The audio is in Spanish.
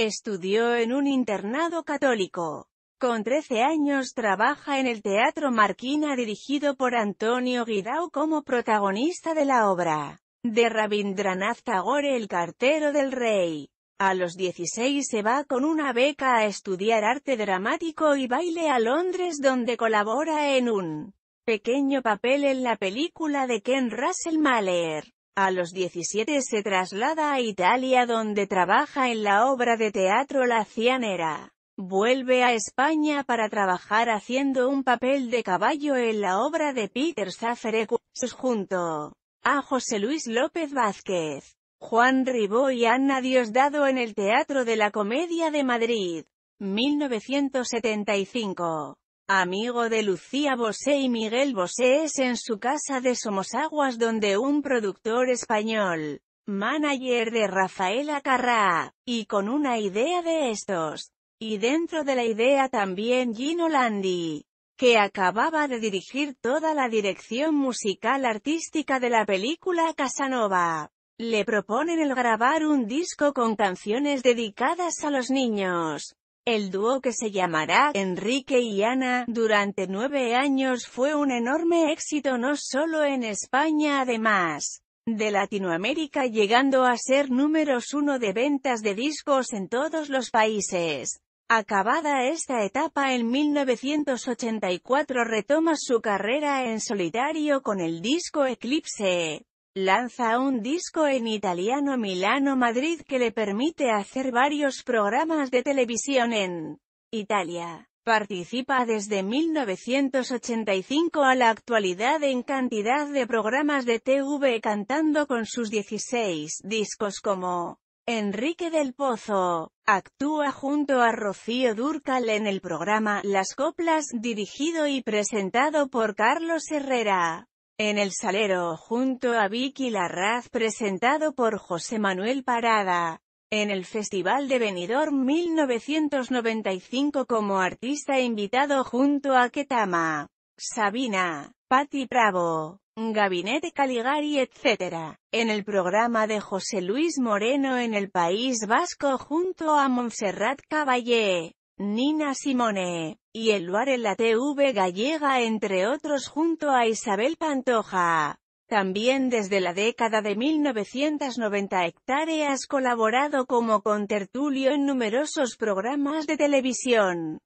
Estudió en un internado católico. Con 13 años trabaja en el Teatro Marquina dirigido por Antonio Guidao como protagonista de la obra de Rabindranath Tagore El cartero del rey. A los 16 se va con una beca a estudiar arte dramático y baile a Londres donde colabora en un pequeño papel en la película de Ken Russell Mahler. A los 17 se traslada a Italia donde trabaja en la obra de teatro La Cianera. Vuelve a España para trabajar haciendo un papel de caballo en la obra de Peter Sus junto a José Luis López Vázquez, Juan Ribó y Ana Diosdado en el Teatro de la Comedia de Madrid, 1975. Amigo de Lucía Bosé y Miguel Bosé es en su casa de Somosaguas donde un productor español, manager de Rafaela Carrá, y con una idea de estos. Y dentro de la idea también Gino Landi, que acababa de dirigir toda la dirección musical artística de la película Casanova. Le proponen el grabar un disco con canciones dedicadas a los niños. El dúo que se llamará Enrique y Ana durante nueve años fue un enorme éxito no solo en España además de Latinoamérica llegando a ser números uno de ventas de discos en todos los países. Acabada esta etapa en 1984 retoma su carrera en solitario con el disco Eclipse lanza un disco en italiano Milano-Madrid que le permite hacer varios programas de televisión en Italia. Participa desde 1985 a la actualidad en cantidad de programas de TV cantando con sus 16 discos como Enrique del Pozo. Actúa junto a Rocío Durcal en el programa Las Coplas dirigido y presentado por Carlos Herrera en el Salero junto a Vicky Larraz presentado por José Manuel Parada, en el Festival de Benidorm 1995 como artista invitado junto a Ketama, Sabina, Patti Bravo, Gabinete Caligari etc., en el programa de José Luis Moreno en el País Vasco junto a Montserrat Caballé. Nina Simone, y el luar en la TV gallega entre otros junto a Isabel Pantoja. También desde la década de 1990 hectáreas colaborado como con Tertulio en numerosos programas de televisión.